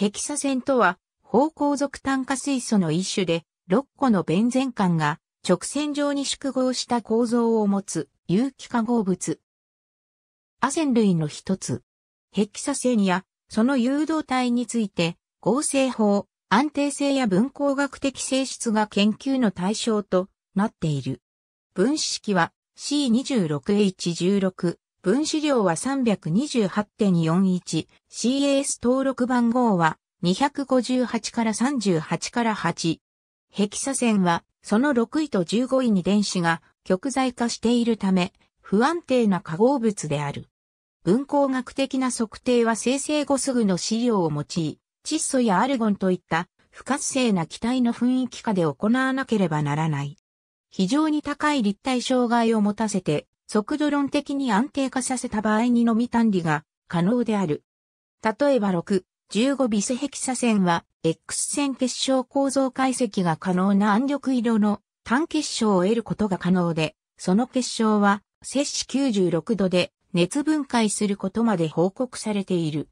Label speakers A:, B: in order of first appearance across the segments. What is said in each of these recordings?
A: ヘキサセンとは、方向属炭化水素の一種で、6個のベンゼン管が直線上に縮合した構造を持つ有機化合物。アセン類の一つ。ヘキサセンやその誘導体について、合成法、安定性や分光学的性質が研究の対象となっている。分子式は C26H16、分子量は328.41、CAS 登録番号は258から38から8。ヘキサ線は、その6位と15位に電子が極在化しているため、不安定な化合物である。分光学的な測定は生成後すぐの資料を用い、窒素やアルゴンといった不活性な気体の雰囲気下で行わなければならない。非常に高い立体障害を持たせて速度論的に安定化させた場合にのみ単理が可能である。例えば6、15ビスヘキサ線は、X 線結晶構造解析が可能な暗緑色の単結晶を得ることが可能で、その結晶は、摂氏96度で熱分解することまで報告されている。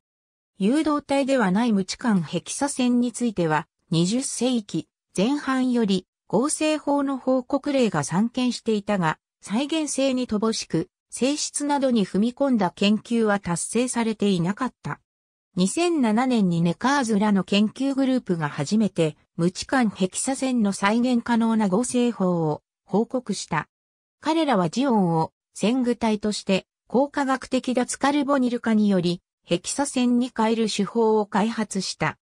A: 誘導体ではない無置感。ヘキサ線については、20世紀前半より合成法の報告例が散見していたが、再現性に乏しく、性質などに踏み込んだ研究は達成されていなかった。2007年にネカーズらの研究グループが初めて無置間ヘキサンの再現可能な合成法を報告した。彼らはジオンを線具体として効果学的脱カルボニル化によりヘキサセンに変える手法を開発した。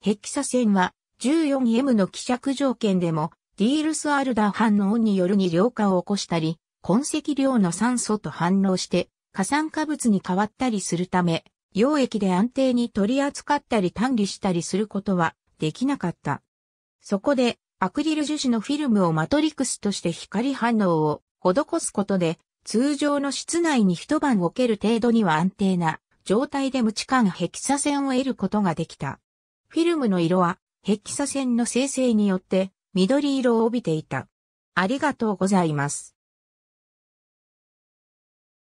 A: ヘキサセンは 14M の希釈条件でもディールス・アルダー反応によるに量化を起こしたり、痕跡量の酸素と反応して過酸化物に変わったりするため、溶液で安定に取り扱ったり単理したりすることはできなかった。そこで、アクリル樹脂のフィルムをマトリクスとして光反応を施すことで、通常の室内に一晩置ける程度には安定な状態で無置感。ヘキサ線を得ることができた。フィルムの色はヘキサ線の生成によって緑色を帯びていた。ありがとうございます。